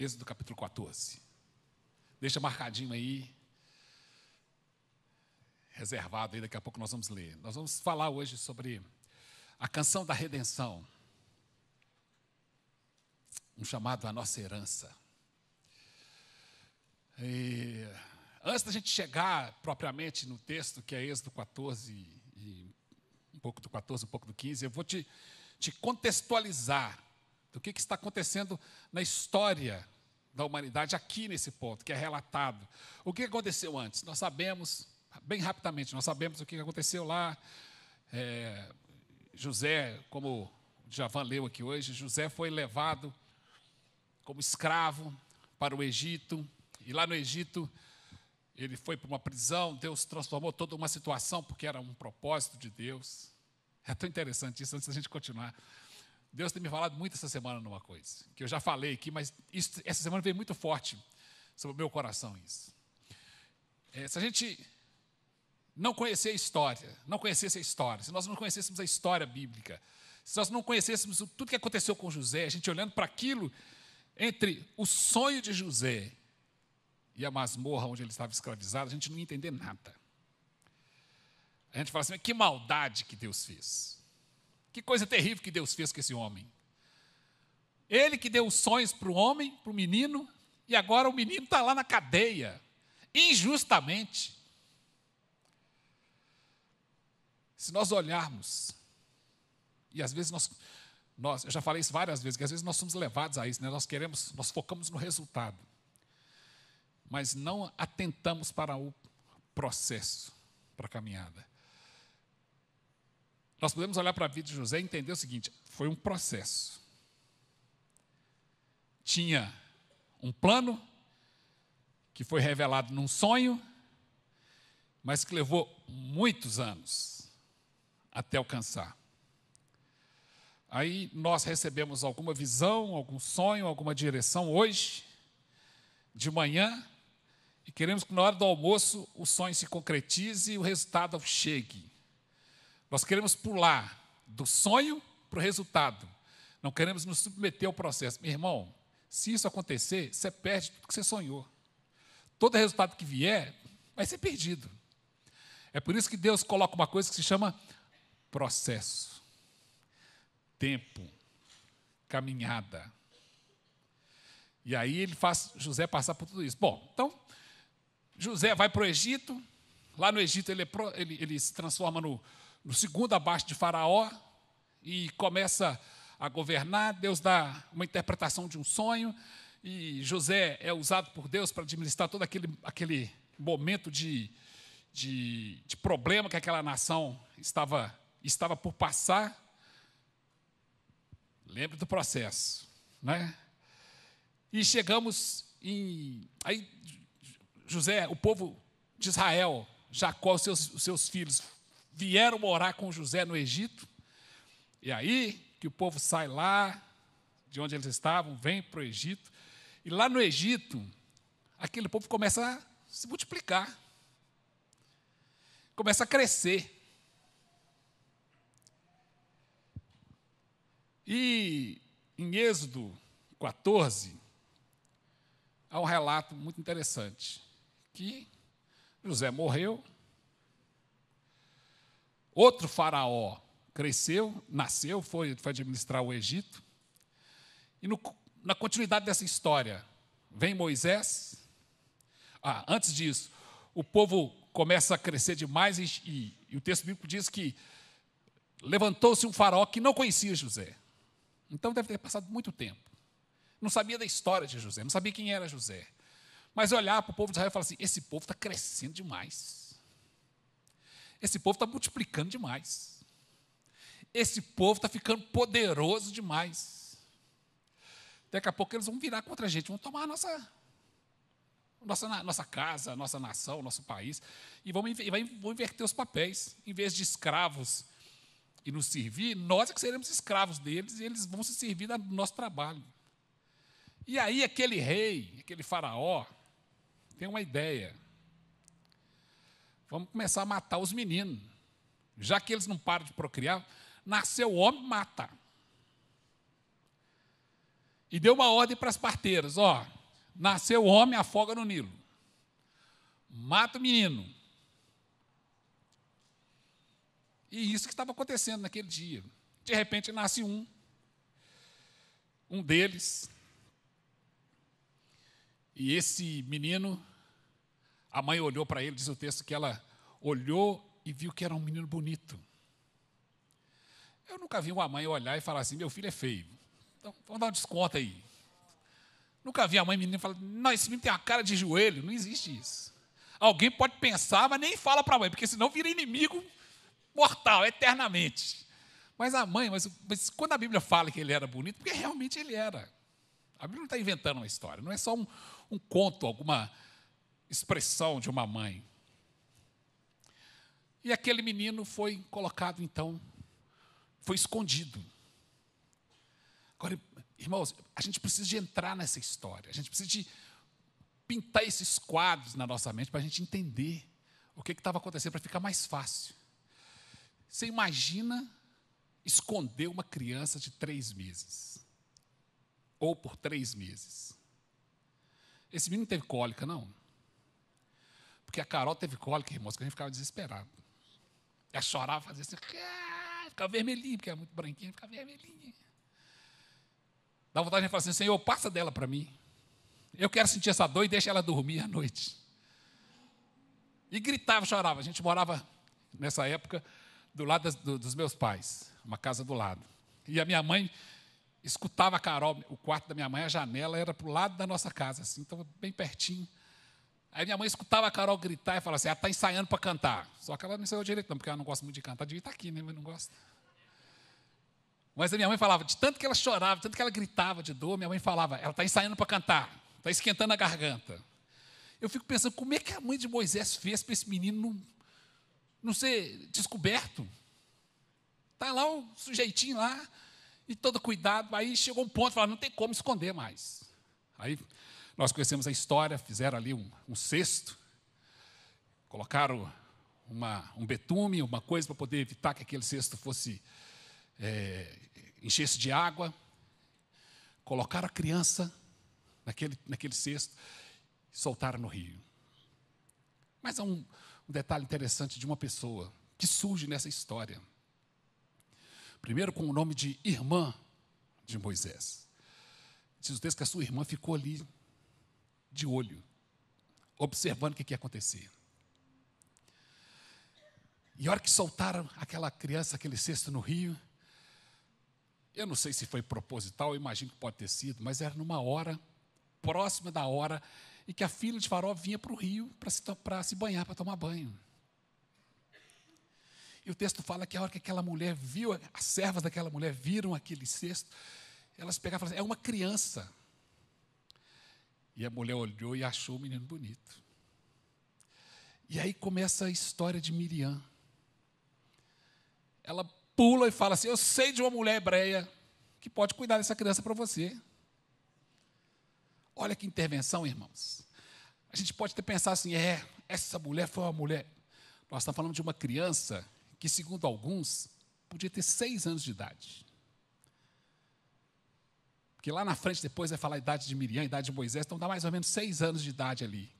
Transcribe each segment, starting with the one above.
Êxodo capítulo 14. Deixa marcadinho aí. Reservado aí, daqui a pouco nós vamos ler. Nós vamos falar hoje sobre a canção da redenção. Um chamado à nossa herança. E antes da gente chegar propriamente no texto, que é Êxodo 14, e um pouco do 14, um pouco do 15, eu vou te, te contextualizar do que, que está acontecendo na história da humanidade aqui nesse ponto, que é relatado. O que aconteceu antes? Nós sabemos, bem rapidamente, nós sabemos o que aconteceu lá. É, José, como Javan leu aqui hoje, José foi levado como escravo para o Egito, e lá no Egito ele foi para uma prisão, Deus transformou toda uma situação, porque era um propósito de Deus. É tão interessante isso, antes da gente continuar. Deus tem me falado muito essa semana numa coisa, que eu já falei aqui, mas isso, essa semana veio muito forte sobre o meu coração isso. É, se a gente não conhecer a história, não conhecesse a história, se nós não conhecêssemos a história bíblica, se nós não conhecêssemos tudo que aconteceu com José, a gente olhando para aquilo entre o sonho de José e a masmorra onde ele estava escravizado, a gente não ia entender nada. A gente fala assim, que maldade que Deus fez. Que coisa terrível que Deus fez com esse homem. Ele que deu os sonhos para o homem, para o menino, e agora o menino está lá na cadeia, injustamente. Se nós olharmos, e às vezes nós, nós, eu já falei isso várias vezes, que às vezes nós somos levados a isso, né? nós queremos, nós focamos no resultado, mas não atentamos para o processo, para a caminhada. Nós podemos olhar para a vida de José e entender o seguinte: foi um processo. Tinha um plano que foi revelado num sonho, mas que levou muitos anos até alcançar. Aí nós recebemos alguma visão, algum sonho, alguma direção hoje, de manhã, e queremos que na hora do almoço o sonho se concretize e o resultado chegue. Nós queremos pular do sonho para o resultado. Não queremos nos submeter ao processo. Meu irmão, se isso acontecer, você perde tudo que você sonhou. Todo resultado que vier vai ser perdido. É por isso que Deus coloca uma coisa que se chama processo, tempo, caminhada. E aí ele faz José passar por tudo isso. Bom, então, José vai para o Egito. Lá no Egito ele, é pro, ele, ele se transforma no, no segundo abaixo de Faraó e começa a governar. Deus dá uma interpretação de um sonho e José é usado por Deus para administrar todo aquele, aquele momento de, de, de problema que aquela nação estava, estava por passar. Lembre do processo, né? E chegamos em. Aí, José, o povo de Israel, Jacó, os seus, os seus filhos, vieram morar com José no Egito. E aí que o povo sai lá de onde eles estavam, vem para o Egito. E lá no Egito, aquele povo começa a se multiplicar, começa a crescer. E em Êxodo 14, há um relato muito interessante que José morreu, Outro faraó cresceu, nasceu, foi, foi administrar o Egito. E no, na continuidade dessa história, vem Moisés. Ah, antes disso, o povo começa a crescer demais e, e, e o texto bíblico diz que levantou-se um faraó que não conhecia José. Então deve ter passado muito tempo. Não sabia da história de José, não sabia quem era José. Mas olhar para o povo de Israel e falar assim: esse povo está crescendo demais. Esse povo está multiplicando demais. Esse povo está ficando poderoso demais. Daqui a pouco eles vão virar contra a gente, vão tomar a nossa, nossa, nossa casa, nossa nação, nosso país, e vão, vão inverter os papéis. Em vez de escravos e nos servir, nós é que seremos escravos deles e eles vão se servir do nosso trabalho. E aí aquele rei, aquele faraó, tem uma ideia. Vamos começar a matar os meninos. Já que eles não param de procriar, nasceu homem, mata. E deu uma ordem para as parteiras: ó, nasceu homem, afoga no Nilo. Mata o menino. E isso que estava acontecendo naquele dia. De repente nasce um, um deles. E esse menino a mãe olhou para ele, diz o texto que ela olhou e viu que era um menino bonito. Eu nunca vi uma mãe olhar e falar assim: meu filho é feio. Então, vamos dar um desconto aí. Nunca vi a mãe menina falar: não, esse menino tem a cara de joelho. Não existe isso. Alguém pode pensar, mas nem fala para a mãe, porque senão vira inimigo mortal, eternamente. Mas a mãe, mas, mas, quando a Bíblia fala que ele era bonito, porque realmente ele era. A Bíblia não está inventando uma história, não é só um, um conto, alguma expressão de uma mãe. E aquele menino foi colocado, então, foi escondido. Agora, irmãos, a gente precisa de entrar nessa história, a gente precisa de pintar esses quadros na nossa mente para a gente entender o que estava acontecendo, para ficar mais fácil. Você imagina esconder uma criança de três meses, ou por três meses. Esse menino não teve cólica, não. Porque a Carol teve cólica, irmãos, que a gente ficava desesperado. Ela chorava, fazia assim, ah", ficava vermelhinha, porque era muito branquinha, ficava vermelhinha. Dá vontade de falar assim, Senhor, passa dela para mim. Eu quero sentir essa dor e deixa ela dormir à noite. E gritava, chorava. A gente morava, nessa época, do lado das, do, dos meus pais, uma casa do lado. E a minha mãe escutava a Carol, o quarto da minha mãe, a janela era para o lado da nossa casa, assim, então bem pertinho. Aí minha mãe escutava a Carol gritar e falava assim: ela está ensaiando para cantar. Só que ela não ensaiou direito, não, porque ela não gosta muito de cantar. Devia estar tá aqui, né? Mas não gosta. Mas a minha mãe falava, de tanto que ela chorava, de tanto que ela gritava de dor, minha mãe falava: ela está ensaiando para cantar, está esquentando a garganta. Eu fico pensando: como é que a mãe de Moisés fez para esse menino não, não ser descoberto? Está lá o sujeitinho lá, e todo cuidado. Aí chegou um ponto, falava: não tem como esconder mais. Aí nós conhecemos a história, fizeram ali um, um cesto, colocaram uma, um betume, uma coisa para poder evitar que aquele cesto fosse é, enchesse de água. Colocaram a criança naquele, naquele cesto e soltaram no rio. Mas há um, um detalhe interessante de uma pessoa que surge nessa história. Primeiro com o nome de irmã de Moisés. Diz o texto que a sua irmã ficou ali de olho, observando o que, que ia acontecer. E a hora que soltaram aquela criança, aquele cesto no rio, eu não sei se foi proposital, eu imagino que pode ter sido, mas era numa hora, próxima da hora, em que a filha de Farol vinha para o rio para se, se banhar, para tomar banho. E o texto fala que a hora que aquela mulher viu, as servas daquela mulher viram aquele cesto, elas pegaram e falaram assim, é uma criança. E a mulher olhou e achou o menino bonito. E aí começa a história de Miriam. Ela pula e fala assim: Eu sei de uma mulher hebreia que pode cuidar dessa criança para você. Olha que intervenção, irmãos. A gente pode ter pensado assim: é, essa mulher foi uma mulher. Nós estamos falando de uma criança que, segundo alguns, podia ter seis anos de idade. Porque lá na frente depois vai falar a idade de Miriam, a idade de Moisés, então dá mais ou menos seis anos de idade ali.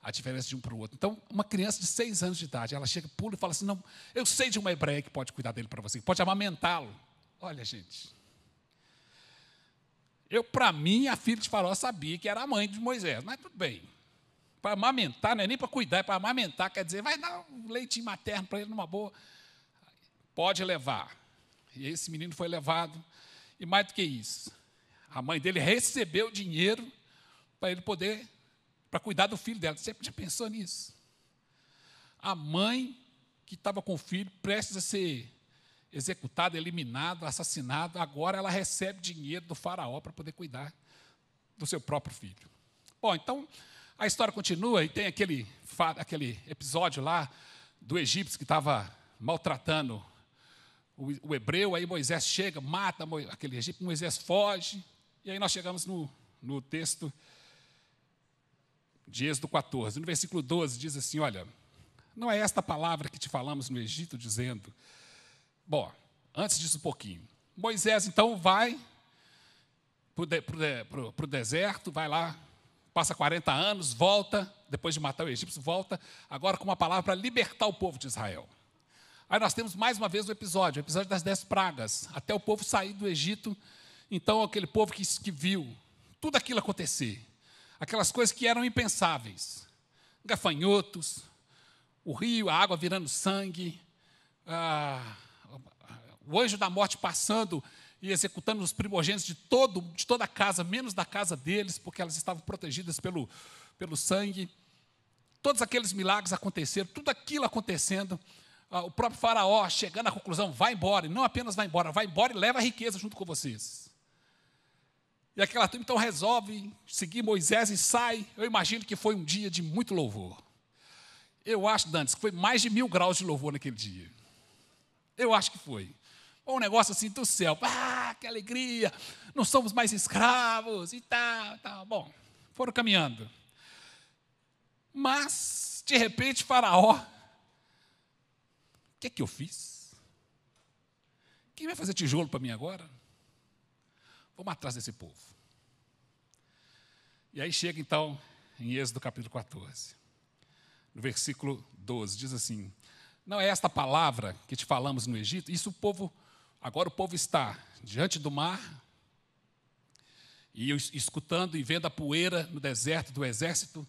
A diferença de um para o outro. Então, uma criança de seis anos de idade, ela chega, pula e fala assim: Não, eu sei de uma hebreia que pode cuidar dele para você, pode amamentá-lo. Olha, gente. Eu, para mim, a filha de Faraó sabia que era a mãe de Moisés, mas tudo bem. Para amamentar, não é nem para cuidar, é para amamentar, quer dizer, vai dar um leitinho materno para ele numa boa. Pode levar. E esse menino foi levado. E mais do que isso, a mãe dele recebeu dinheiro para ele poder, para cuidar do filho dela. Você já pensou nisso? A mãe que estava com o filho, prestes a ser executada, eliminada, assassinada, agora ela recebe dinheiro do faraó para poder cuidar do seu próprio filho. Bom, então a história continua e tem aquele, aquele episódio lá do egípcio que estava maltratando o, o, hebreu, aí Moisés chega, mata aquele egípcio, Moisés foge, e aí nós chegamos no, no texto de Êxodo 14. No versículo 12 diz assim: Olha, não é esta palavra que te falamos no Egito, dizendo. Bom, antes disso um pouquinho. Moisés então vai para o deserto, vai lá, passa 40 anos, volta, depois de matar o egípcio, volta, agora com uma palavra para libertar o povo de Israel. Aí nós temos mais uma vez o episódio, o episódio das dez pragas, até o povo sair do Egito então, aquele povo que, que viu tudo aquilo acontecer, aquelas coisas que eram impensáveis gafanhotos, o rio, a água virando sangue, ah, o anjo da morte passando e executando os primogênitos de, todo, de toda a casa, menos da casa deles, porque elas estavam protegidas pelo, pelo sangue. Todos aqueles milagres aconteceram, tudo aquilo acontecendo. Ah, o próprio Faraó chegando à conclusão: vai embora, e não apenas vai embora, vai embora e leva a riqueza junto com vocês. E aquela turma então resolve seguir Moisés e sai. Eu imagino que foi um dia de muito louvor. Eu acho, Dantes, que foi mais de mil graus de louvor naquele dia. Eu acho que foi. Um negócio assim do céu. Ah, que alegria! Não somos mais escravos e tal, tal. Bom, foram caminhando. Mas, de repente, Faraó, o que é que eu fiz? Quem vai fazer tijolo para mim agora? Vamos atrás desse povo. E aí chega então em Êxodo capítulo 14. No versículo 12 diz assim: Não é esta palavra que te falamos no Egito? Isso o povo, agora o povo está diante do mar, e escutando e vendo a poeira no deserto do exército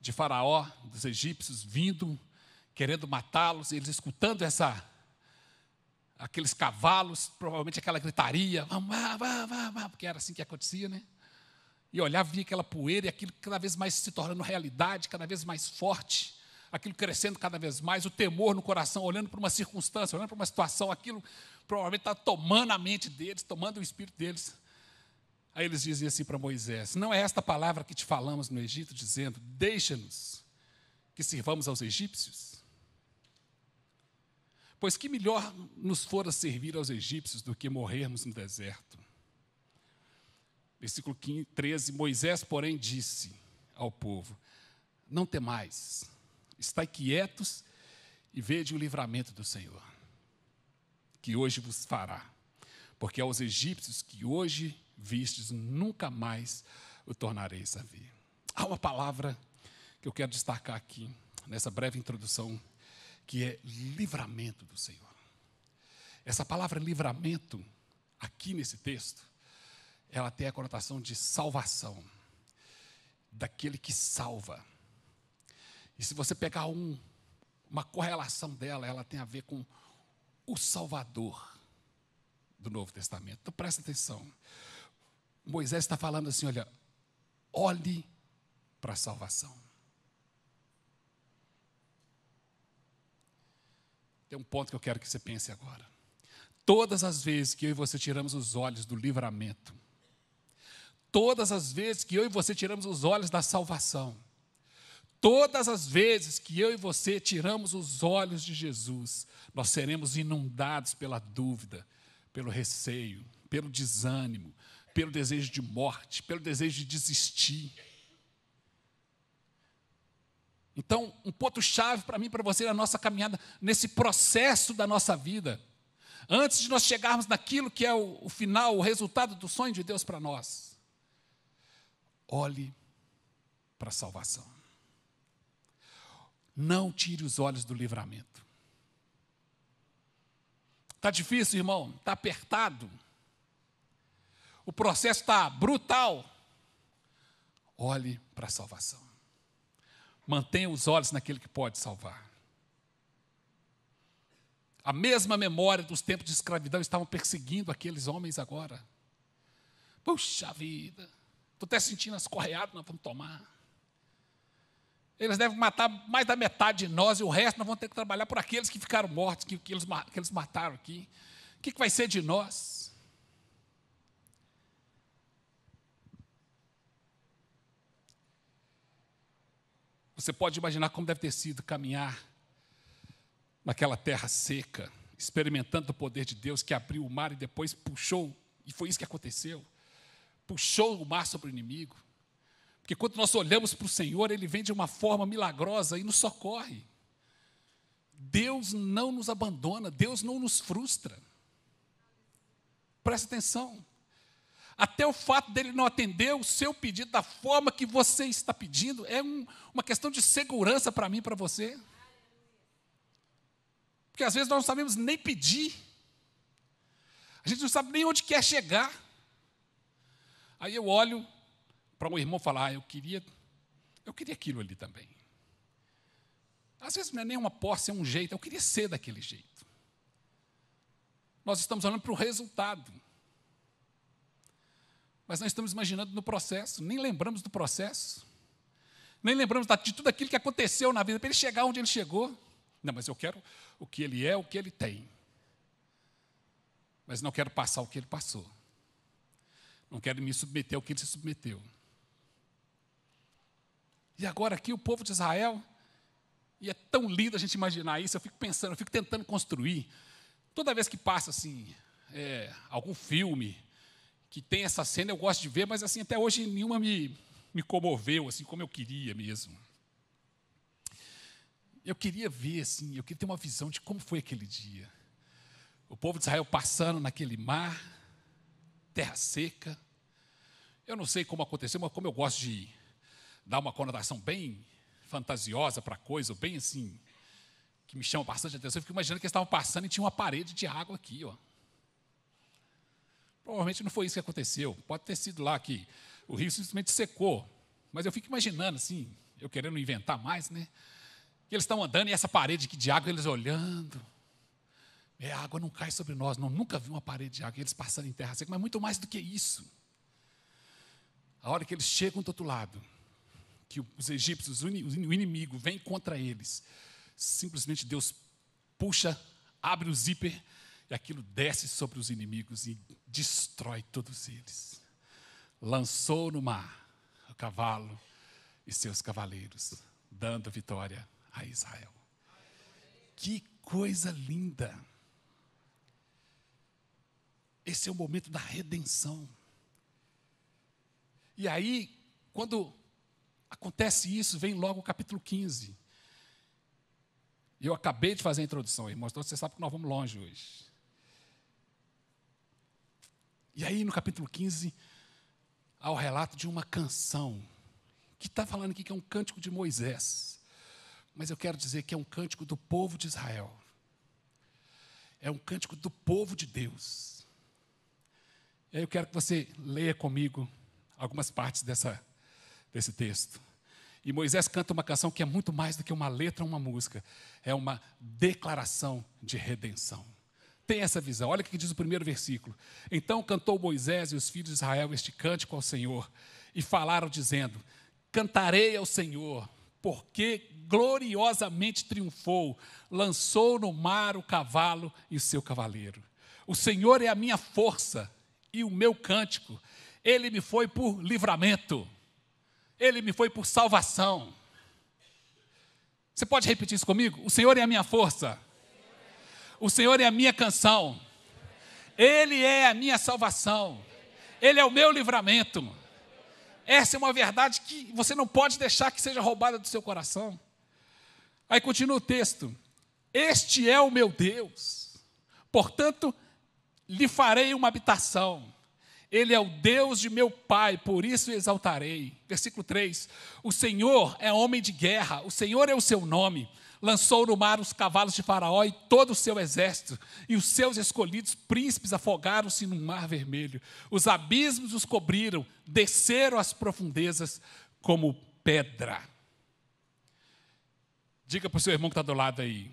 de Faraó, dos egípcios vindo, querendo matá-los, eles escutando essa aqueles cavalos, provavelmente aquela gritaria, vamos, vamos, vamos, vamos, porque era assim que acontecia, né? E olhava, via aquela poeira e aquilo cada vez mais se tornando realidade, cada vez mais forte, aquilo crescendo cada vez mais, o temor no coração, olhando para uma circunstância, olhando para uma situação, aquilo provavelmente está tomando a mente deles, tomando o espírito deles. Aí eles diziam assim para Moisés: Não é esta palavra que te falamos no Egito, dizendo: Deixa-nos que sirvamos aos egípcios? Pois que melhor nos fora servir aos egípcios do que morrermos no deserto. Versículo 15, 13: Moisés, porém, disse ao povo: Não temais, estai quietos e vede o livramento do Senhor, que hoje vos fará. Porque aos egípcios que hoje vistes, nunca mais o tornareis a ver. Há uma palavra que eu quero destacar aqui, nessa breve introdução que é livramento do Senhor. Essa palavra livramento, aqui nesse texto, ela tem a conotação de salvação, daquele que salva. E se você pegar um, uma correlação dela, ela tem a ver com o Salvador do Novo Testamento. Então presta atenção. Moisés está falando assim: olha, olhe para a salvação. Tem um ponto que eu quero que você pense agora. Todas as vezes que eu e você tiramos os olhos do livramento, todas as vezes que eu e você tiramos os olhos da salvação, todas as vezes que eu e você tiramos os olhos de Jesus, nós seremos inundados pela dúvida, pelo receio, pelo desânimo, pelo desejo de morte, pelo desejo de desistir então, um ponto-chave para mim e para você na nossa caminhada, nesse processo da nossa vida, antes de nós chegarmos naquilo que é o, o final, o resultado do sonho de Deus para nós. Olhe para a salvação. Não tire os olhos do livramento. Está difícil, irmão? Está apertado? O processo está brutal? Olhe para a salvação. Mantenha os olhos naquele que pode salvar. A mesma memória dos tempos de escravidão estavam perseguindo aqueles homens agora. Puxa vida, estou até sentindo as correadas, nós vamos tomar. Eles devem matar mais da metade de nós e o resto nós vamos ter que trabalhar por aqueles que ficaram mortos, que, que, eles, que eles mataram aqui. O que, que vai ser de nós? Você pode imaginar como deve ter sido caminhar naquela terra seca, experimentando o poder de Deus que abriu o mar e depois puxou, e foi isso que aconteceu. Puxou o mar sobre o inimigo. Porque quando nós olhamos para o Senhor, Ele vem de uma forma milagrosa e nos socorre. Deus não nos abandona, Deus não nos frustra. Presta atenção até o fato dele não atender o seu pedido da forma que você está pedindo, é um, uma questão de segurança para mim e para você. Porque às vezes nós não sabemos nem pedir, a gente não sabe nem onde quer chegar. Aí eu olho para um irmão falar, ah, eu queria, eu queria aquilo ali também. Às vezes não é nem uma posse, é um jeito, eu queria ser daquele jeito. Nós estamos olhando para o resultado. Mas nós estamos imaginando no processo, nem lembramos do processo, nem lembramos de tudo aquilo que aconteceu na vida para ele chegar onde ele chegou. Não, mas eu quero o que ele é, o que ele tem. Mas não quero passar o que ele passou. Não quero me submeter ao que ele se submeteu. E agora aqui o povo de Israel, e é tão lindo a gente imaginar isso, eu fico pensando, eu fico tentando construir. Toda vez que passa assim, é, algum filme, que tem essa cena, eu gosto de ver, mas assim até hoje nenhuma me, me comoveu assim como eu queria mesmo. Eu queria ver assim, eu queria ter uma visão de como foi aquele dia. O povo de Israel passando naquele mar, terra seca. Eu não sei como aconteceu, mas como eu gosto de dar uma conotação bem fantasiosa para a coisa, bem assim, que me chama bastante atenção, eu fico imaginando que eles estavam passando e tinha uma parede de água aqui, ó Provavelmente não foi isso que aconteceu. Pode ter sido lá que o rio simplesmente secou. Mas eu fico imaginando, assim, eu querendo inventar mais, né? Que eles estão andando e essa parede aqui de água, eles olhando. É, a água não cai sobre nós, não. Nunca vi uma parede de água, eles passando em terra seca, mas muito mais do que isso. A hora que eles chegam do outro lado, que os egípcios, o inimigo, vem contra eles, simplesmente Deus puxa, abre o zíper, e aquilo desce sobre os inimigos e destrói todos eles. Lançou no mar o cavalo e seus cavaleiros, dando vitória a Israel. Que coisa linda! Esse é o momento da redenção. E aí, quando acontece isso, vem logo o capítulo 15. Eu acabei de fazer a introdução, irmãos, então você sabe que nós vamos longe hoje. E aí, no capítulo 15, há o relato de uma canção, que está falando aqui que é um cântico de Moisés. Mas eu quero dizer que é um cântico do povo de Israel. É um cântico do povo de Deus. E aí eu quero que você leia comigo algumas partes dessa, desse texto. E Moisés canta uma canção que é muito mais do que uma letra ou uma música, é uma declaração de redenção tem essa visão. Olha o que diz o primeiro versículo. Então cantou Moisés e os filhos de Israel este cântico ao Senhor, e falaram, dizendo: Cantarei ao Senhor, porque gloriosamente triunfou, lançou no mar o cavalo e o seu cavaleiro. O Senhor é a minha força e o meu cântico. Ele me foi por livramento, ele me foi por salvação. Você pode repetir isso comigo? O Senhor é a minha força o Senhor é a minha canção. Ele é a minha salvação. Ele é o meu livramento. Essa é uma verdade que você não pode deixar que seja roubada do seu coração. Aí continua o texto. Este é o meu Deus. Portanto, lhe farei uma habitação. Ele é o Deus de meu pai, por isso o exaltarei. Versículo 3: O Senhor é homem de guerra, o Senhor é o seu nome lançou no mar os cavalos de Faraó e todo o seu exército, e os seus escolhidos príncipes afogaram-se no mar vermelho. Os abismos os cobriram, desceram às profundezas como pedra. Diga para o seu irmão que está do lado aí: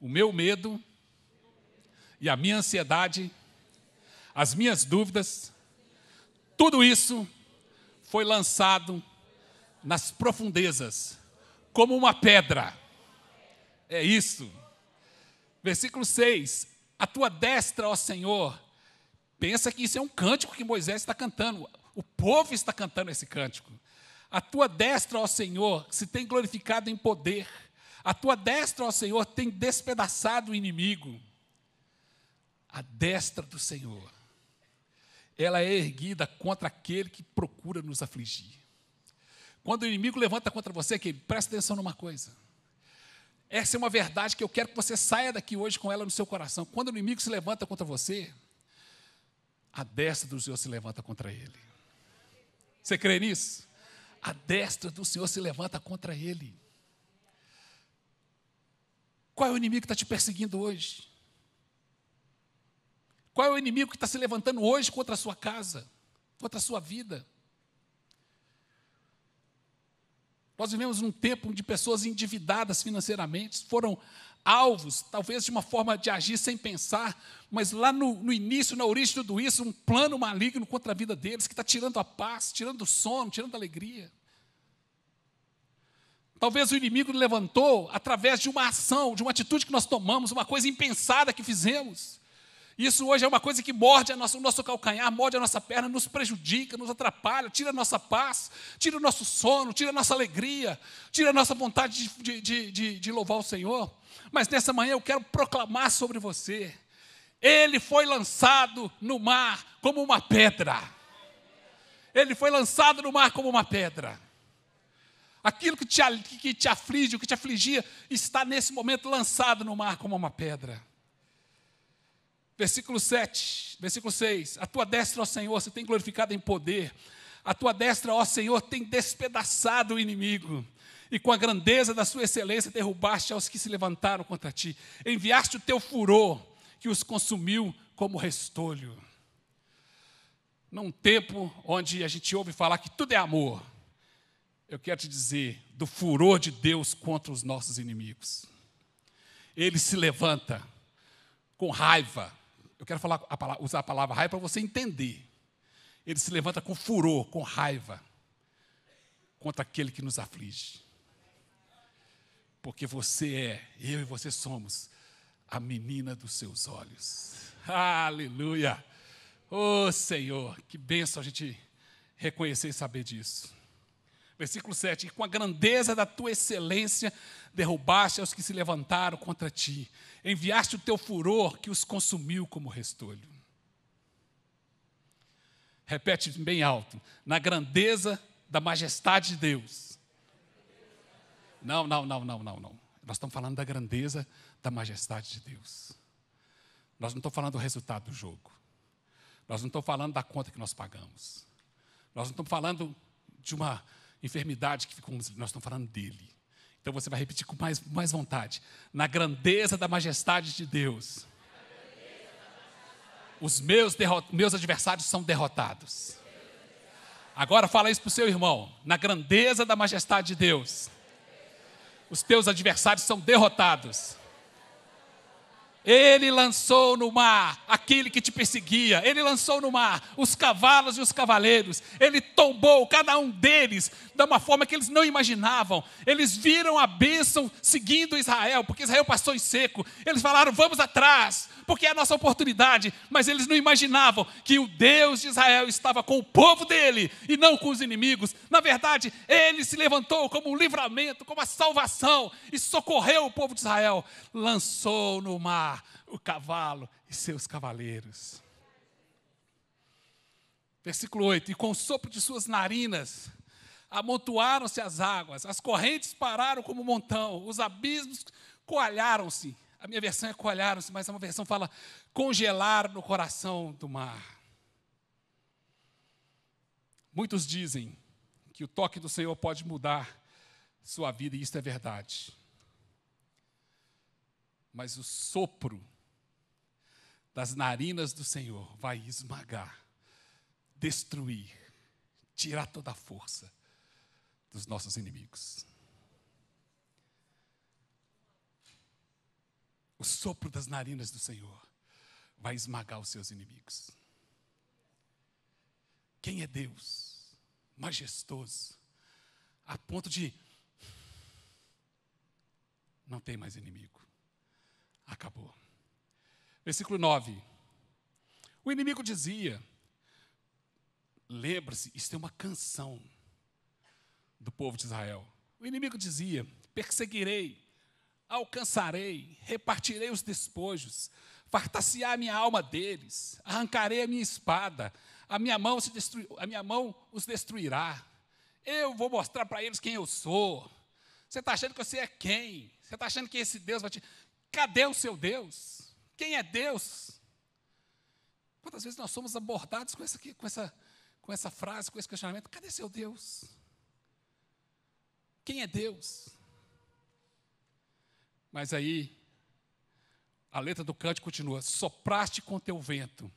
o meu medo e a minha ansiedade, as minhas dúvidas, tudo isso foi lançado nas profundezas como uma pedra. É isso. Versículo 6: A tua destra, ó Senhor. Pensa que isso é um cântico que Moisés está cantando. O povo está cantando esse cântico. A tua destra, ó Senhor, se tem glorificado em poder. A tua destra, ó Senhor, tem despedaçado o inimigo. A destra do Senhor, ela é erguida contra aquele que procura nos afligir. Quando o inimigo levanta contra você, que presta atenção numa coisa. Essa é uma verdade que eu quero que você saia daqui hoje com ela no seu coração. Quando o inimigo se levanta contra você, a destra do Senhor se levanta contra ele. Você crê nisso? A destra do Senhor se levanta contra ele. Qual é o inimigo que está te perseguindo hoje? Qual é o inimigo que está se levantando hoje contra a sua casa, contra a sua vida? Nós vivemos num tempo onde pessoas endividadas financeiramente foram alvos, talvez de uma forma de agir sem pensar, mas lá no, no início, na origem de tudo isso, um plano maligno contra a vida deles que está tirando a paz, tirando o sono, tirando a alegria. Talvez o inimigo levantou através de uma ação, de uma atitude que nós tomamos, uma coisa impensada que fizemos. Isso hoje é uma coisa que morde nossa, o nosso calcanhar, morde a nossa perna, nos prejudica, nos atrapalha, tira a nossa paz, tira o nosso sono, tira a nossa alegria, tira a nossa vontade de, de, de, de louvar o Senhor. Mas nessa manhã eu quero proclamar sobre você: Ele foi lançado no mar como uma pedra. Ele foi lançado no mar como uma pedra. Aquilo que te, que te aflige, o que te afligia, está nesse momento lançado no mar como uma pedra. Versículo 7, versículo 6. A tua destra, ó Senhor, se tem glorificado em poder. A tua destra, ó Senhor, tem despedaçado o inimigo. E com a grandeza da sua excelência derrubaste aos que se levantaram contra ti. Enviaste o teu furor, que os consumiu como restolho. Num tempo onde a gente ouve falar que tudo é amor, eu quero te dizer do furor de Deus contra os nossos inimigos. Ele se levanta com raiva, eu quero falar a palavra, usar a palavra raiva para você entender. Ele se levanta com furor, com raiva contra aquele que nos aflige. Porque você é, eu e você somos a menina dos seus olhos. Aleluia! Oh Senhor, que benção a gente reconhecer e saber disso. Versículo 7: E com a grandeza da tua excelência derrubaste aos que se levantaram contra ti, enviaste o teu furor que os consumiu como restolho. Repete bem alto: na grandeza da majestade de Deus. Não, não, não, não, não, não. Nós estamos falando da grandeza da majestade de Deus. Nós não estamos falando do resultado do jogo. Nós não estamos falando da conta que nós pagamos. Nós não estamos falando de uma enfermidade que ficou. Nós estamos falando dele. Então você vai repetir com mais, mais vontade. Na grandeza da majestade de Deus, os meus, meus adversários são derrotados. Agora fala isso para o seu irmão. Na grandeza da majestade de Deus, os teus adversários são derrotados. Ele lançou no mar aquele que te perseguia, ele lançou no mar os cavalos e os cavaleiros, ele tombou cada um deles de uma forma que eles não imaginavam. Eles viram a bênção seguindo Israel, porque Israel passou em seco. Eles falaram: vamos atrás, porque é a nossa oportunidade. Mas eles não imaginavam que o Deus de Israel estava com o povo dele e não com os inimigos. Na verdade, ele se levantou como um livramento, como a salvação e socorreu o povo de Israel. Lançou no mar o cavalo e seus cavaleiros. Versículo 8: E com o sopro de suas narinas amontoaram-se as águas, as correntes pararam como um montão, os abismos coalharam-se. A minha versão é coalharam-se, mas é minha versão fala congelaram no coração do mar. Muitos dizem que o toque do Senhor pode mudar sua vida, e isso é verdade mas o sopro das narinas do Senhor vai esmagar, destruir, tirar toda a força dos nossos inimigos. O sopro das narinas do Senhor vai esmagar os seus inimigos. Quem é Deus? Majestoso, a ponto de não ter mais inimigo acabou. Versículo 9. O inimigo dizia: Lembra-se, isso é uma canção do povo de Israel. O inimigo dizia: Perseguirei, alcançarei, repartirei os despojos, fartar-se-á minha alma deles, arrancarei a minha espada, a minha mão, se a minha mão os destruirá. Eu vou mostrar para eles quem eu sou. Você está achando que você é quem? Você está achando que esse Deus vai te. Cadê o seu Deus? Quem é Deus? Quantas vezes nós somos abordados com essa, com essa, com essa frase, com esse questionamento: cadê seu Deus? Quem é Deus? Mas aí, a letra do canto continua: sopraste com teu vento,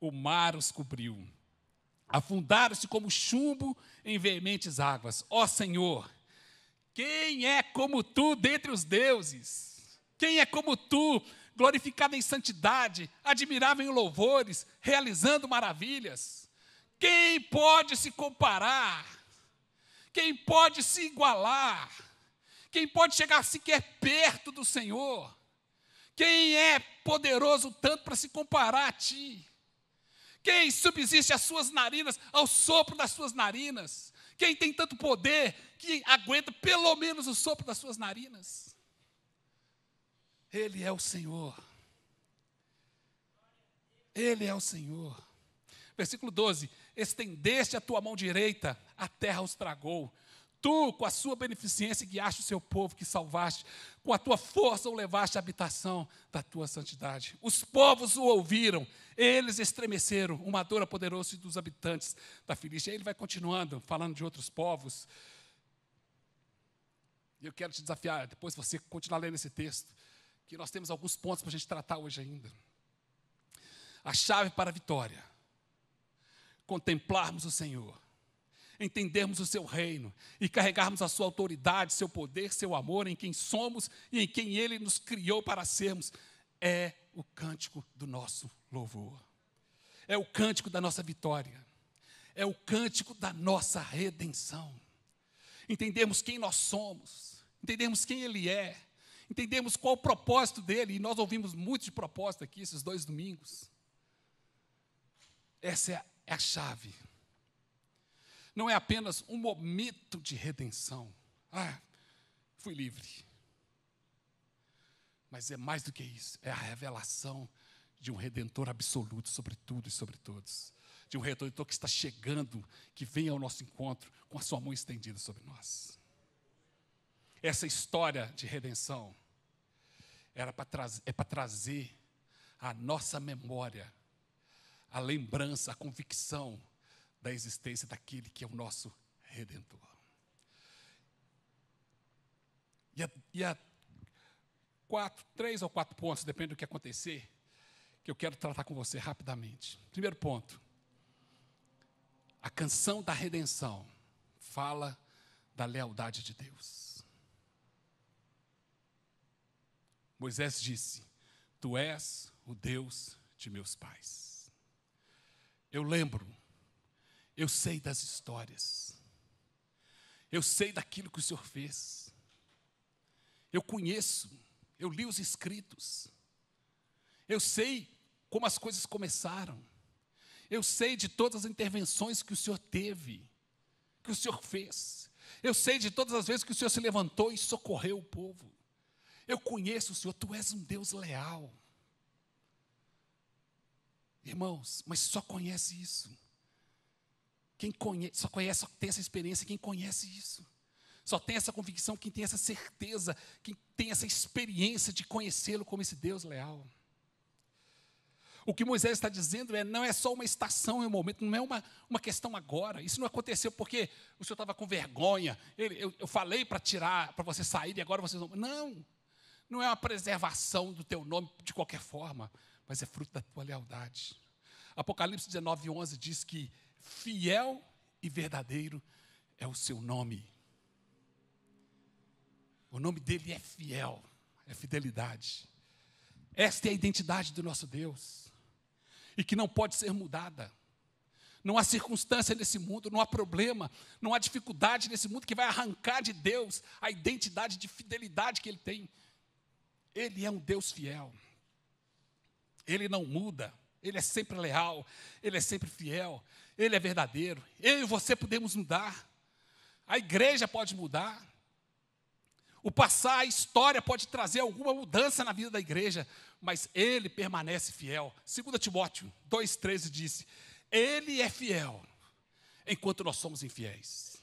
o mar os cobriu, afundaram-se como chumbo em veementes águas. Ó Senhor, quem é como tu dentre os deuses? Quem é como tu, glorificado em santidade, admirável em louvores, realizando maravilhas? Quem pode se comparar? Quem pode se igualar? Quem pode chegar sequer perto do Senhor? Quem é poderoso tanto para se comparar a ti? Quem subsiste às suas narinas, ao sopro das suas narinas? Quem tem tanto poder que aguenta pelo menos o sopro das suas narinas? Ele é o Senhor. Ele é o Senhor. Versículo 12: Estendeste a tua mão direita, a terra os tragou. Tu, com a sua beneficência, guiaste o seu povo que salvaste, com a tua força o levaste à habitação da tua santidade. Os povos o ouviram, eles estremeceram, uma dor apoderou-se dos habitantes da Aí Ele vai continuando, falando de outros povos. Eu quero te desafiar, depois você continuar lendo esse texto que nós temos alguns pontos para a gente tratar hoje ainda. A chave para a vitória. Contemplarmos o Senhor, entendermos o seu reino e carregarmos a sua autoridade, seu poder, seu amor em quem somos e em quem ele nos criou para sermos, é o cântico do nosso louvor. É o cântico da nossa vitória. É o cântico da nossa redenção. Entendermos quem nós somos, entendemos quem ele é, entendemos qual o propósito dele, e nós ouvimos muito de propósito aqui esses dois domingos. Essa é a, é a chave. Não é apenas um momento de redenção. Ah, fui livre. Mas é mais do que isso, é a revelação de um redentor absoluto sobre tudo e sobre todos. De um redentor que está chegando, que vem ao nosso encontro com a sua mão estendida sobre nós essa história de redenção era para é trazer, é para trazer à nossa memória a lembrança, a convicção da existência daquele que é o nosso redentor. E há, e quatro, três ou quatro pontos, depende do que acontecer, que eu quero tratar com você rapidamente. Primeiro ponto: a canção da redenção fala da lealdade de Deus. Moisés disse: Tu és o Deus de meus pais. Eu lembro, eu sei das histórias, eu sei daquilo que o Senhor fez, eu conheço, eu li os escritos, eu sei como as coisas começaram, eu sei de todas as intervenções que o Senhor teve, que o Senhor fez, eu sei de todas as vezes que o Senhor se levantou e socorreu o povo. Eu conheço o Senhor, tu és um Deus leal. Irmãos, mas só conhece isso. Quem conhece, só conhece, só tem essa experiência quem conhece isso. Só tem essa convicção quem tem essa certeza, quem tem essa experiência de conhecê-lo como esse Deus leal. O que Moisés está dizendo é, não é só uma estação, e um momento, não é uma, uma questão agora. Isso não aconteceu porque o senhor estava com vergonha. Ele, eu, eu falei para tirar, para você sair e agora vocês vão. Não não é uma preservação do teu nome de qualquer forma, mas é fruto da tua lealdade. Apocalipse 19, 11 diz que fiel e verdadeiro é o seu nome. O nome dele é fiel, é fidelidade. Esta é a identidade do nosso Deus, e que não pode ser mudada. Não há circunstância nesse mundo, não há problema, não há dificuldade nesse mundo que vai arrancar de Deus a identidade de fidelidade que Ele tem ele é um Deus fiel. Ele não muda. Ele é sempre leal. Ele é sempre fiel. Ele é verdadeiro. Eu e você podemos mudar. A igreja pode mudar. O passar, a história pode trazer alguma mudança na vida da igreja, mas ele permanece fiel. 2 Timóteo 2,13 disse: Ele é fiel, enquanto nós somos infiéis.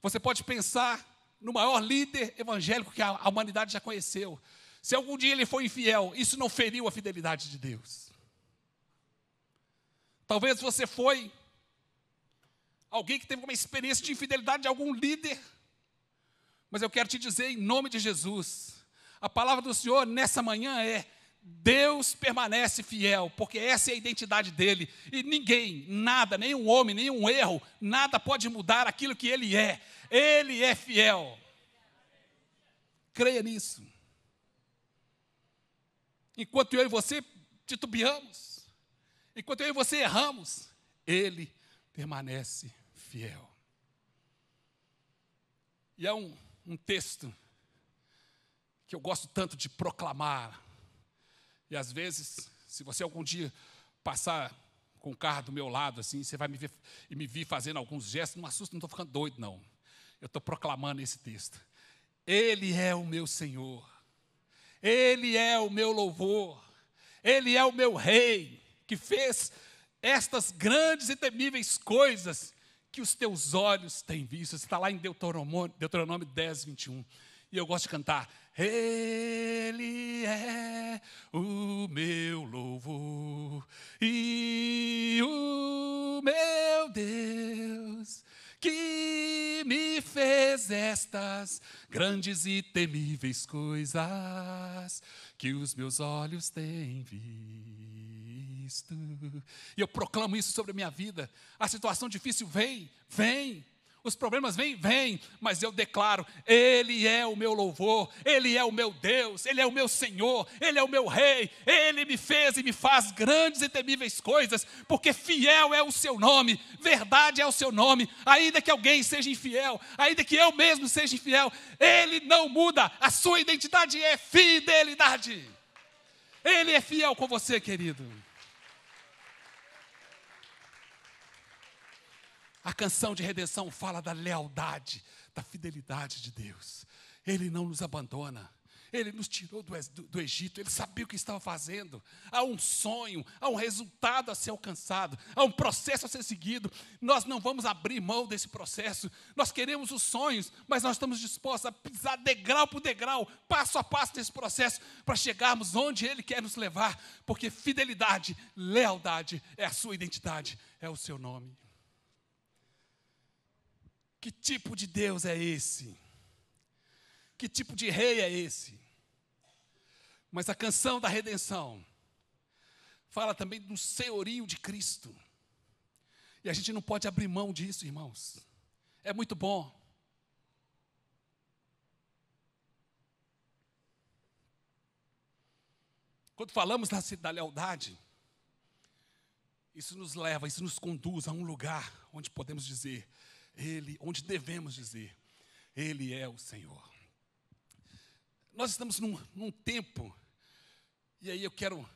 Você pode pensar no maior líder evangélico que a humanidade já conheceu. Se algum dia ele foi infiel, isso não feriu a fidelidade de Deus. Talvez você foi alguém que teve uma experiência de infidelidade de algum líder. Mas eu quero te dizer, em nome de Jesus, a palavra do Senhor nessa manhã é: Deus permanece fiel, porque essa é a identidade dele. E ninguém, nada, nenhum homem, nenhum erro, nada pode mudar aquilo que ele é. Ele é fiel. Creia nisso. Enquanto eu e você titubeamos, enquanto eu e você erramos, ele permanece fiel. E há um, um texto que eu gosto tanto de proclamar e às vezes, se você algum dia passar com o carro do meu lado, assim, você vai me ver e me vir fazendo alguns gestos, não assusta, não estou ficando doido, não. Eu estou proclamando esse texto. Ele é o meu Senhor, Ele é o meu louvor, Ele é o meu Rei, que fez estas grandes e temíveis coisas que os teus olhos têm visto. Está lá em Deuteronômio, Deuteronômio 10, 21. E eu gosto de cantar: ele é o meu louvor e o meu Deus que me fez estas grandes e temíveis coisas que os meus olhos têm visto. E eu proclamo isso sobre a minha vida. A situação difícil vem, vem, os problemas vêm? Vêm, mas eu declaro: Ele é o meu louvor, Ele é o meu Deus, Ele é o meu Senhor, Ele é o meu Rei, Ele me fez e me faz grandes e temíveis coisas, porque fiel é o seu nome, verdade é o seu nome, ainda que alguém seja infiel, ainda que eu mesmo seja infiel, Ele não muda, a sua identidade é fidelidade. Ele é fiel com você, querido. A canção de redenção fala da lealdade, da fidelidade de Deus. Ele não nos abandona. Ele nos tirou do, do, Egito, ele sabia o que estava fazendo. Há um sonho, há um resultado a ser alcançado, há um processo a ser seguido. Nós não vamos abrir mão desse processo. Nós queremos os sonhos, mas nós estamos dispostos a pisar degrau por degrau, passo a passo nesse processo, para chegarmos onde ele quer nos levar, porque fidelidade, lealdade é a sua identidade, é o seu nome. Que tipo de Deus é esse? Que tipo de rei é esse? Mas a canção da redenção fala também do senhorio de Cristo. E a gente não pode abrir mão disso, irmãos. É muito bom. Quando falamos da, da lealdade, isso nos leva, isso nos conduz a um lugar onde podemos dizer: ele, onde devemos dizer, Ele é o Senhor. Nós estamos num, num tempo, e aí eu quero,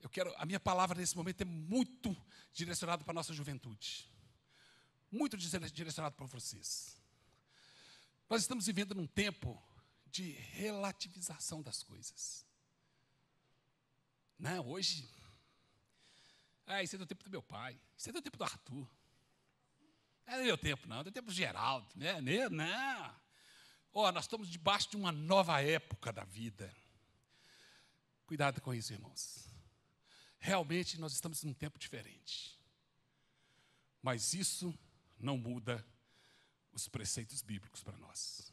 eu quero, a minha palavra nesse momento é muito direcionada para a nossa juventude, muito direcionada para vocês. Nós estamos vivendo num tempo de relativização das coisas. né? hoje. Ah, isso é do tempo do meu pai. Isso é do tempo do Arthur. É, não é do meu tempo, não, é do tempo do Geraldo, né? né? Não. Ó, oh, nós estamos debaixo de uma nova época da vida. Cuidado com isso, irmãos. Realmente nós estamos num tempo diferente. Mas isso não muda os preceitos bíblicos para nós.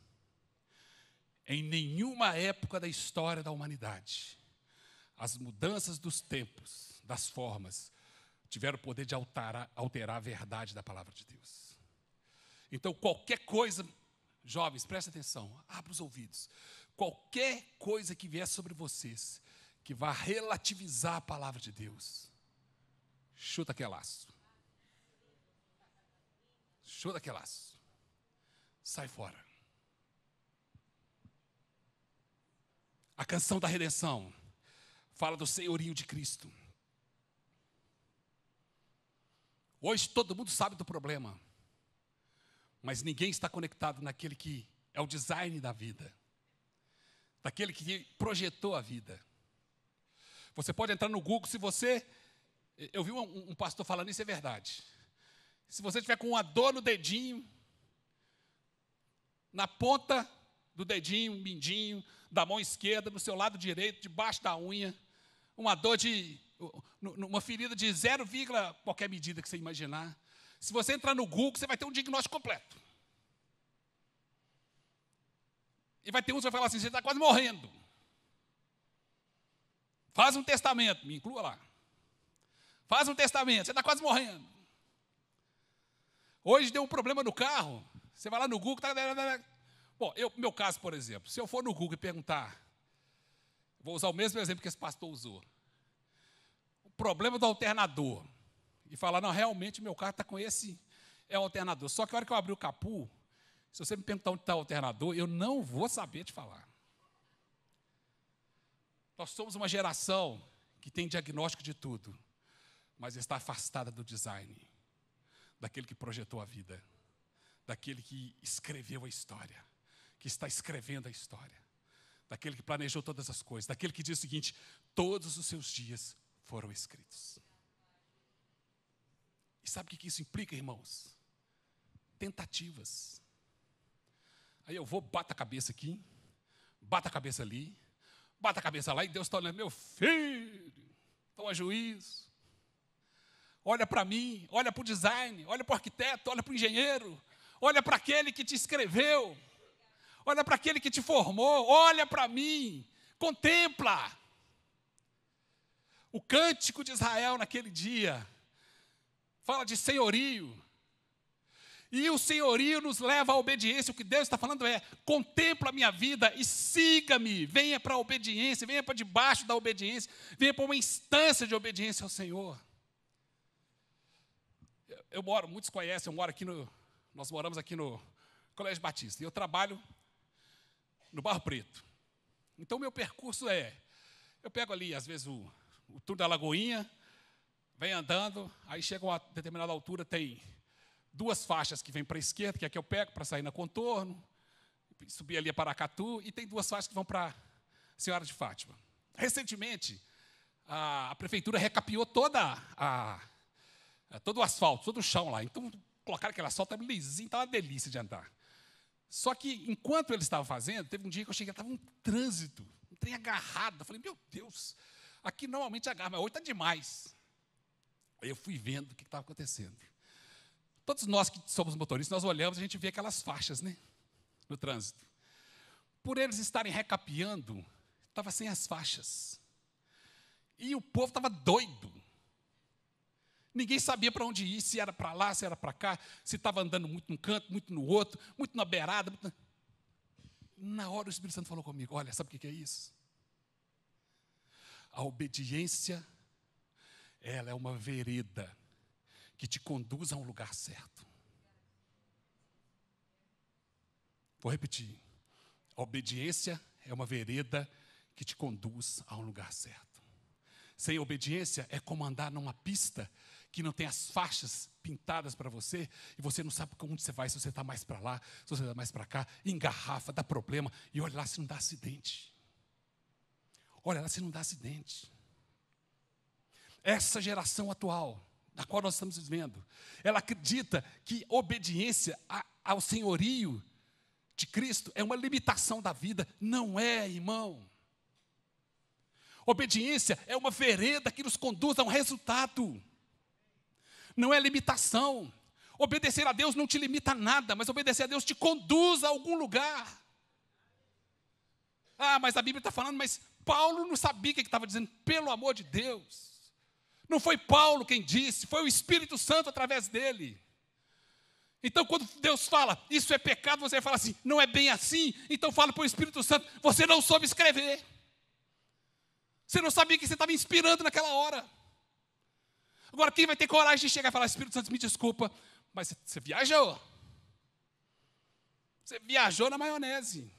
Em nenhuma época da história da humanidade, as mudanças dos tempos, das formas, tiveram o poder de alterar, alterar a verdade da palavra de Deus. Então, qualquer coisa, jovens, presta atenção, abra os ouvidos. Qualquer coisa que vier sobre vocês, que vá relativizar a palavra de Deus, chuta aquele laço. Chuta aquele laço. Sai fora. A canção da redenção fala do senhorio de Cristo. Hoje todo mundo sabe do problema mas ninguém está conectado naquele que é o design da vida, daquele que projetou a vida. Você pode entrar no Google se você. Eu vi um, um pastor falando isso, é verdade. Se você tiver com uma dor no dedinho, na ponta do dedinho, mindinho, da mão esquerda, no seu lado direito, debaixo da unha, uma dor de. uma ferida de zero vírgula qualquer medida que você imaginar. Se você entrar no Google, você vai ter um diagnóstico completo. E vai ter uns que vai falar assim: você está quase morrendo. Faz um testamento, me inclua lá. Faz um testamento, você está quase morrendo. Hoje deu um problema no carro, você vai lá no Google. Tá, tá, tá, tá... Bom, eu, meu caso, por exemplo, se eu for no Google e perguntar, vou usar o mesmo exemplo que esse pastor usou: o problema do alternador e falar: não, realmente meu carro está com esse é o alternador. Só que a hora que eu abrir o capu, se você me perguntar onde está o alternador, eu não vou saber te falar. Nós somos uma geração que tem diagnóstico de tudo, mas está afastada do design, daquele que projetou a vida, daquele que escreveu a história, que está escrevendo a história, daquele que planejou todas as coisas, daquele que diz o seguinte: todos os seus dias foram escritos. E sabe o que isso implica, irmãos? Tentativas. Aí eu vou, bato a cabeça aqui, bato a cabeça ali, bato a cabeça lá, e Deus está olhando, meu filho, toma juízo. Olha para mim, olha para o design, olha para o arquiteto, olha para o engenheiro, olha para aquele que te escreveu, olha para aquele que te formou, olha para mim, contempla. O cântico de Israel naquele dia fala de senhorio. E o senhorio nos leva à obediência. O que Deus está falando é: contempla a minha vida e siga-me. Venha para a obediência, venha para debaixo da obediência, venha para uma instância de obediência ao Senhor. Eu, eu moro, muitos conhecem, eu moro aqui no. Nós moramos aqui no Colégio Batista. E eu trabalho no Barro Preto. Então, meu percurso é: eu pego ali, às vezes, o, o turno da Lagoinha, vem andando, aí chega a uma determinada altura, tem duas faixas que vêm para a esquerda, que é que eu pego para sair na contorno, subir ali a Paracatu, e tem duas faixas que vão para Senhora de Fátima. Recentemente, a, a prefeitura recapiou toda a, a, todo o asfalto, todo o chão lá. Então, colocaram aquele asfalto, estava lisinho, estava uma delícia de andar. Só que, enquanto eles estavam fazendo, teve um dia que eu cheguei, estava um trânsito, um trem agarrado. Eu falei, meu Deus, aqui normalmente agarra, mas hoje está demais. Eu fui vendo o que estava acontecendo. Todos nós que somos motoristas, nós olhamos, a gente vê aquelas faixas, né? No trânsito. Por eles estarem recapeando, estava sem as faixas. E o povo estava doido. Ninguém sabia para onde ir, se era para lá, se era para cá, se estava andando muito num canto, muito no outro, muito na beirada. Muito na... na hora o Espírito Santo falou comigo: Olha, sabe o que é isso? A obediência ela é uma vereda que te conduz a um lugar certo. Vou repetir. A obediência é uma vereda que te conduz a um lugar certo. Sem obediência é como andar numa pista que não tem as faixas pintadas para você e você não sabe onde você vai, se você está mais para lá, se você está mais para cá, engarrafa, dá problema e olha lá se não dá acidente. Olha lá se não dá acidente. Essa geração atual, da qual nós estamos vivendo, ela acredita que obediência ao senhorio de Cristo é uma limitação da vida. Não é, irmão. Obediência é uma vereda que nos conduz a um resultado. Não é limitação. Obedecer a Deus não te limita a nada, mas obedecer a Deus te conduz a algum lugar. Ah, mas a Bíblia está falando, mas Paulo não sabia o que estava dizendo, pelo amor de Deus. Não foi Paulo quem disse, foi o Espírito Santo através dele. Então, quando Deus fala, isso é pecado, você fala assim, não é bem assim. Então, fala para o Espírito Santo, você não soube escrever. Você não sabia que você estava inspirando naquela hora. Agora, quem vai ter coragem de chegar e falar, Espírito Santo, me desculpa, mas você viajou. Você viajou na maionese.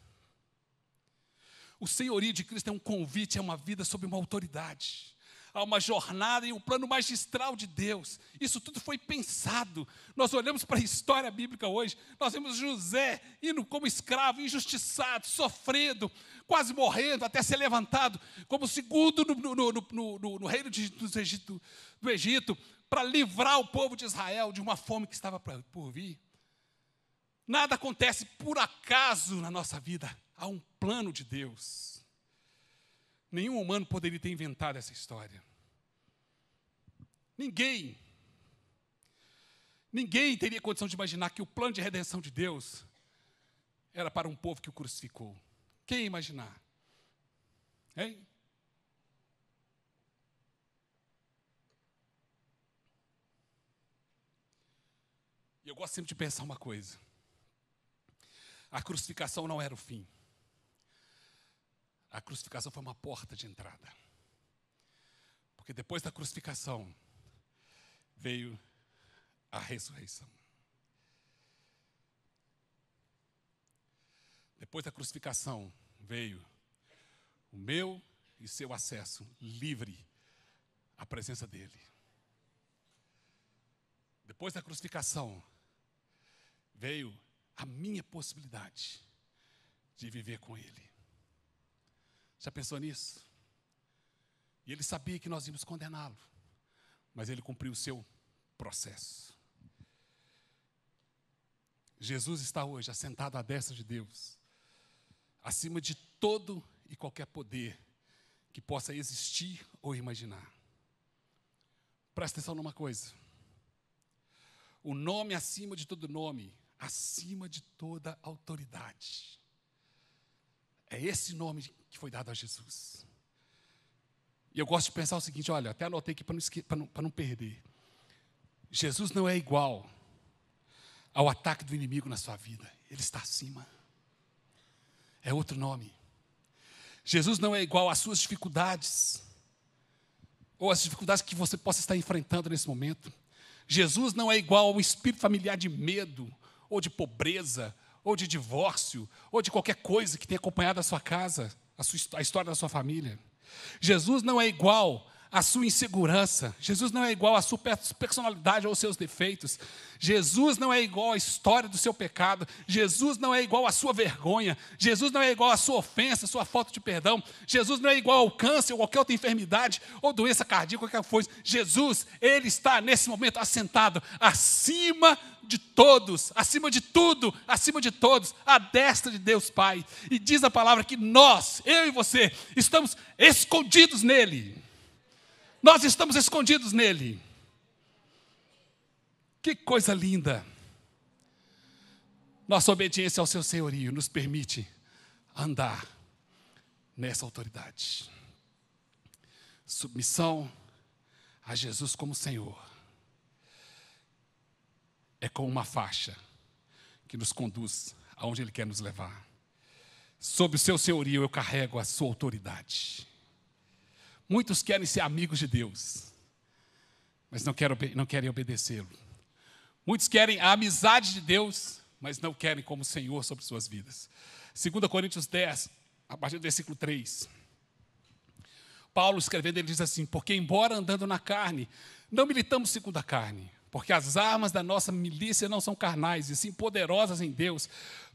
O senhorio de Cristo é um convite, é uma vida sob uma autoridade a uma jornada e o um plano magistral de Deus. Isso tudo foi pensado. Nós olhamos para a história bíblica hoje, nós vemos José indo como escravo, injustiçado, sofrendo, quase morrendo, até ser levantado como segundo no, no, no, no reino de, do Egito, do Egito para livrar o povo de Israel de uma fome que estava por vir. Nada acontece por acaso na nossa vida, há um plano de Deus. Nenhum humano poderia ter inventado essa história. Ninguém, ninguém teria condição de imaginar que o plano de redenção de Deus era para um povo que o crucificou. Quem imaginar? Hein? E eu gosto sempre de pensar uma coisa: a crucificação não era o fim. A crucificação foi uma porta de entrada. Porque depois da crucificação, veio a ressurreição. Depois da crucificação veio o meu e seu acesso livre à presença dele. Depois da crucificação veio a minha possibilidade de viver com ele. Já pensou nisso? E ele sabia que nós íamos condená-lo mas ele cumpriu o seu processo. Jesus está hoje assentado à destra de Deus, acima de todo e qualquer poder que possa existir ou imaginar. Presta atenção numa coisa. O nome acima de todo nome, acima de toda autoridade. É esse nome que foi dado a Jesus. E eu gosto de pensar o seguinte: olha, até anotei aqui para não, esque... não, não perder. Jesus não é igual ao ataque do inimigo na sua vida, ele está acima. É outro nome. Jesus não é igual às suas dificuldades, ou às dificuldades que você possa estar enfrentando nesse momento. Jesus não é igual ao espírito familiar de medo, ou de pobreza, ou de divórcio, ou de qualquer coisa que tenha acompanhado a sua casa, a, sua, a história da sua família. Jesus não é igual a sua insegurança. Jesus não é igual à sua personalidade ou aos seus defeitos. Jesus não é igual à história do seu pecado. Jesus não é igual à sua vergonha. Jesus não é igual à sua ofensa, à sua falta de perdão. Jesus não é igual ao câncer ou qualquer outra enfermidade ou doença cardíaca, qualquer coisa. Jesus, ele está nesse momento assentado acima de todos, acima de tudo, acima de todos, à destra de Deus Pai. E diz a palavra que nós, eu e você, estamos escondidos nele. Nós estamos escondidos nele. Que coisa linda! Nossa obediência ao seu senhorio nos permite andar nessa autoridade. Submissão a Jesus como Senhor é como uma faixa que nos conduz aonde Ele quer nos levar. Sob o seu senhorio eu carrego a sua autoridade. Muitos querem ser amigos de Deus, mas não querem, não querem obedecê-lo. Muitos querem a amizade de Deus, mas não querem como Senhor sobre suas vidas. 2 Coríntios 10, a partir do versículo 3. Paulo escrevendo, ele diz assim: Porque, embora andando na carne, não militamos segundo a carne, porque as armas da nossa milícia não são carnais, e sim poderosas em Deus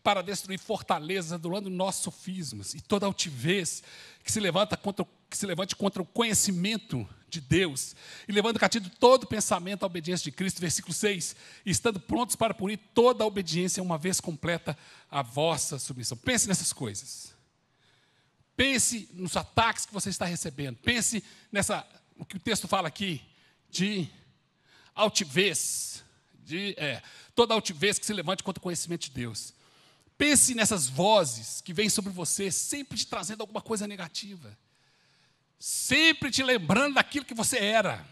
para destruir fortalezas, adulando nossos sofismas e toda altivez que se levanta contra, que se levante contra o conhecimento de Deus, e levando cativo todo pensamento à obediência de Cristo, versículo 6, estando prontos para punir toda a obediência, uma vez completa a vossa submissão. Pense nessas coisas. Pense nos ataques que você está recebendo. Pense nessa, o que o texto fala aqui, de altivez, de é, toda altivez que se levante contra o conhecimento de Deus. Pense nessas vozes que vêm sobre você, sempre te trazendo alguma coisa negativa, sempre te lembrando daquilo que você era,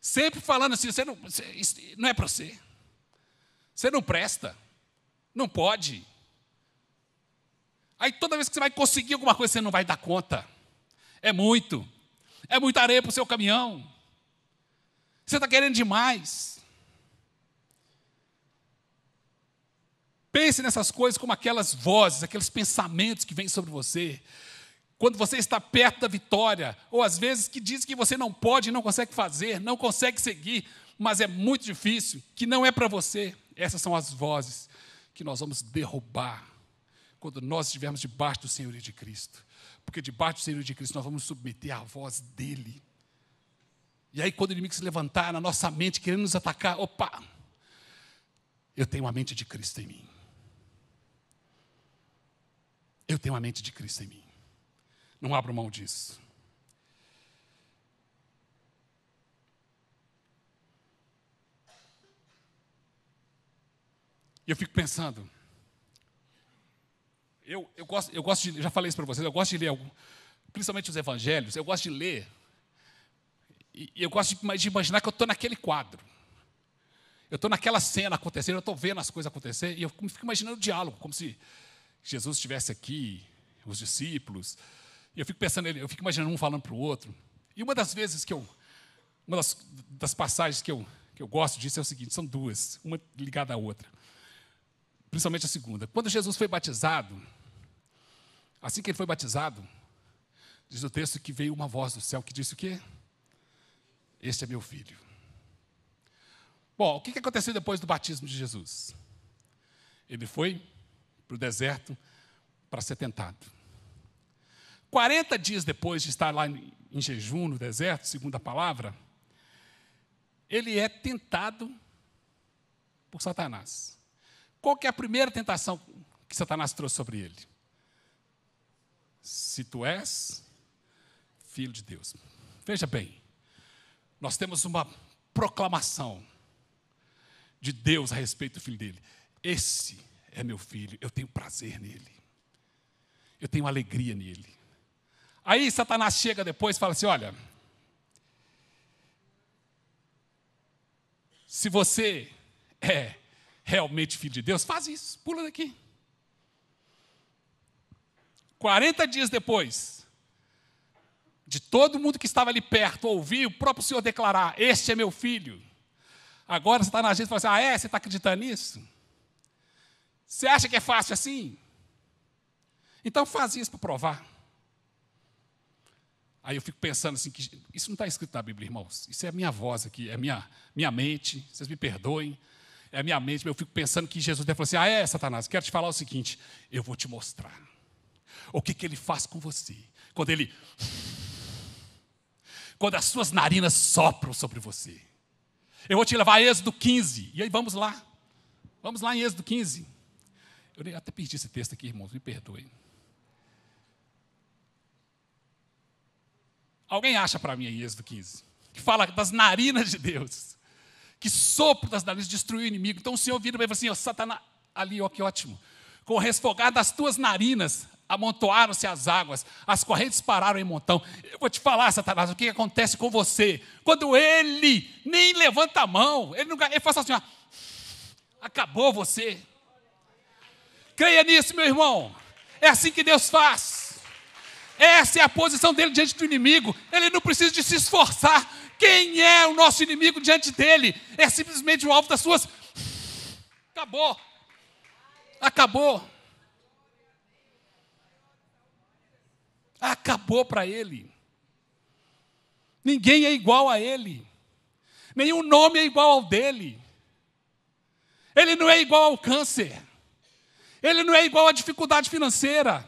sempre falando assim: você não, você, não é para você, você não presta, não pode. Aí toda vez que você vai conseguir alguma coisa, você não vai dar conta, é muito, é muita areia para o seu caminhão, você está querendo demais. Pense nessas coisas como aquelas vozes, aqueles pensamentos que vêm sobre você. Quando você está perto da vitória, ou às vezes que diz que você não pode, não consegue fazer, não consegue seguir, mas é muito difícil, que não é para você. Essas são as vozes que nós vamos derrubar quando nós estivermos debaixo do Senhor e de Cristo. Porque debaixo do Senhor e de Cristo nós vamos submeter à voz dele. E aí, quando o inimigo se levantar na nossa mente, querendo nos atacar, opa, eu tenho a mente de Cristo em mim. Eu tenho a mente de Cristo em mim. Não abro mão disso. E eu fico pensando. Eu, eu, gosto, eu gosto de, já falei isso para vocês, eu gosto de ler, principalmente os evangelhos, eu gosto de ler, e, e eu gosto de, de imaginar que eu estou naquele quadro. Eu estou naquela cena acontecendo, eu estou vendo as coisas acontecer, e eu fico imaginando o diálogo, como se Jesus estivesse aqui, os discípulos, e eu fico pensando, eu fico imaginando um falando para o outro. E uma das vezes que eu, uma das, das passagens que eu, que eu gosto disso é o seguinte: são duas, uma ligada à outra. Principalmente a segunda. Quando Jesus foi batizado, assim que ele foi batizado, diz o texto que veio uma voz do céu que disse o quê? Este é meu filho. Bom, o que aconteceu depois do batismo de Jesus? Ele foi para o deserto para ser tentado. 40 dias depois de estar lá em jejum no deserto, segundo a palavra, ele é tentado por Satanás. Qual que é a primeira tentação que Satanás trouxe sobre ele? Se tu és filho de Deus. Veja bem, nós temos uma proclamação de Deus a respeito do filho dele. Esse é meu filho, eu tenho prazer nele, eu tenho alegria nele. Aí Satanás chega depois e fala assim: olha, se você é realmente filho de Deus, faz isso, pula daqui. 40 dias depois, de todo mundo que estava ali perto ouvir o próprio Senhor declarar: Este é meu filho. Agora você está na gente e fala assim: Ah, é? Você está acreditando nisso? Você acha que é fácil assim? Então faz isso para provar. Aí eu fico pensando assim, que isso não está escrito na Bíblia, irmãos. Isso é a minha voz aqui, é minha, minha mente, vocês me perdoem. É a minha mente, eu fico pensando que Jesus deve falar assim, ah, é, Satanás, quero te falar o seguinte, eu vou te mostrar. O que, que ele faz com você? Quando ele... Quando as suas narinas sopram sobre você. Eu vou te levar a Êxodo 15, e aí vamos lá. Vamos lá em Êxodo 15. Eu até perdi esse texto aqui, irmãos, me perdoem. Alguém acha para mim em Êxodo 15? Que fala das narinas de Deus. Que sopro das narinas destruiu o inimigo. Então o Senhor vira para e fala assim: ó, Satanás, ali, ó, que ótimo. Com o resfogar das tuas narinas, amontoaram-se as águas, as correntes pararam em montão. Eu vou te falar, Satanás, o que acontece com você quando ele nem levanta a mão, ele, não, ele faz assim: ó, acabou você. Creia nisso, meu irmão. É assim que Deus faz. Essa é a posição dele diante do inimigo. Ele não precisa de se esforçar. Quem é o nosso inimigo diante dele? É simplesmente o alvo das suas. Acabou. Acabou. Acabou para ele. Ninguém é igual a ele. Nenhum nome é igual ao dele. Ele não é igual ao câncer. Ele não é igual à dificuldade financeira.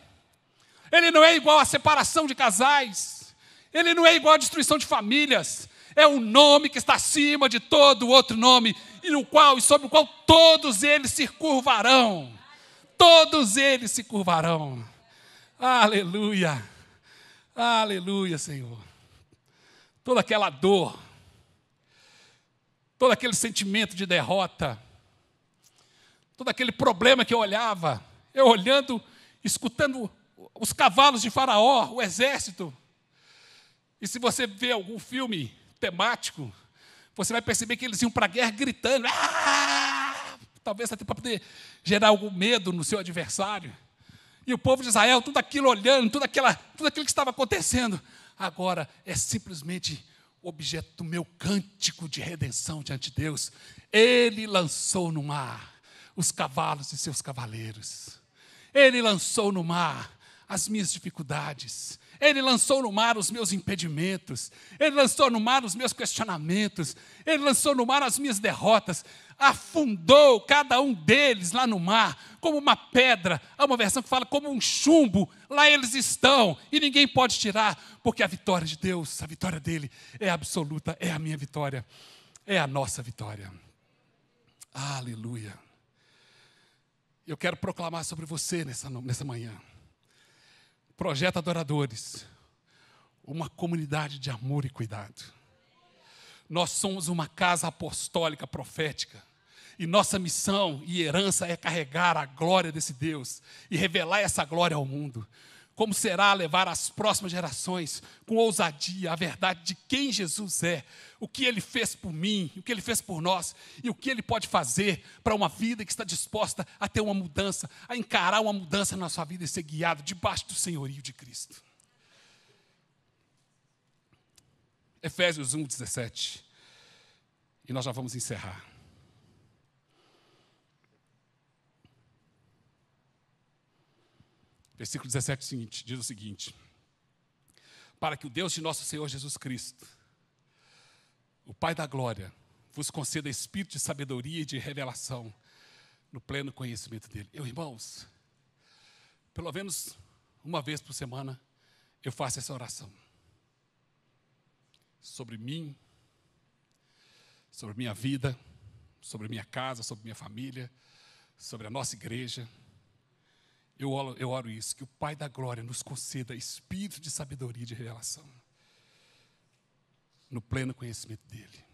Ele não é igual à separação de casais. Ele não é igual à destruição de famílias. É um nome que está acima de todo outro nome, e no qual e sobre o qual todos eles se curvarão. Todos eles se curvarão. Aleluia. Aleluia, Senhor. Toda aquela dor, todo aquele sentimento de derrota, todo aquele problema que eu olhava, eu olhando, escutando os cavalos de Faraó, o exército. E se você vê algum filme temático, você vai perceber que eles iam para a guerra gritando, ah! talvez até para poder gerar algum medo no seu adversário. E o povo de Israel, tudo aquilo olhando, tudo, aquela, tudo aquilo que estava acontecendo, agora é simplesmente objeto do meu cântico de redenção diante de Deus. Ele lançou no mar os cavalos e seus cavaleiros. Ele lançou no mar as minhas dificuldades. Ele lançou no mar os meus impedimentos. Ele lançou no mar os meus questionamentos. Ele lançou no mar as minhas derrotas. Afundou cada um deles lá no mar, como uma pedra. Há uma versão que fala como um chumbo. Lá eles estão e ninguém pode tirar, porque a vitória de Deus, a vitória dele é absoluta, é a minha vitória, é a nossa vitória. Aleluia eu quero proclamar sobre você nessa, nessa manhã. Projeto Adoradores, uma comunidade de amor e cuidado. Nós somos uma casa apostólica profética. E nossa missão e herança é carregar a glória desse Deus e revelar essa glória ao mundo como será levar as próximas gerações com ousadia a verdade de quem Jesus é, o que ele fez por mim, o que ele fez por nós e o que ele pode fazer para uma vida que está disposta a ter uma mudança, a encarar uma mudança na sua vida e ser guiado debaixo do senhorio de Cristo. Efésios 1:17 E nós já vamos encerrar. Versículo 17 seguinte, diz o seguinte: Para que o Deus de nosso Senhor Jesus Cristo, o Pai da glória, vos conceda espírito de sabedoria e de revelação no pleno conhecimento dele. Eu, irmãos, pelo menos uma vez por semana eu faço essa oração. Sobre mim, sobre minha vida, sobre minha casa, sobre minha família, sobre a nossa igreja eu oro, eu oro isso, que o Pai da Glória nos conceda espírito de sabedoria e de revelação, no pleno conhecimento dEle.